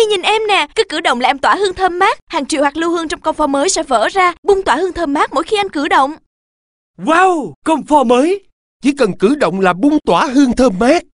Hi nhìn em nè, cứ cử động là em tỏa hương thơm mát, hàng triệu hạt lưu hương trong con pho mới sẽ vỡ ra, bung tỏa hương thơm mát mỗi khi anh cử động. Wow, con pho mới, chỉ cần cử động là bung tỏa hương thơm mát.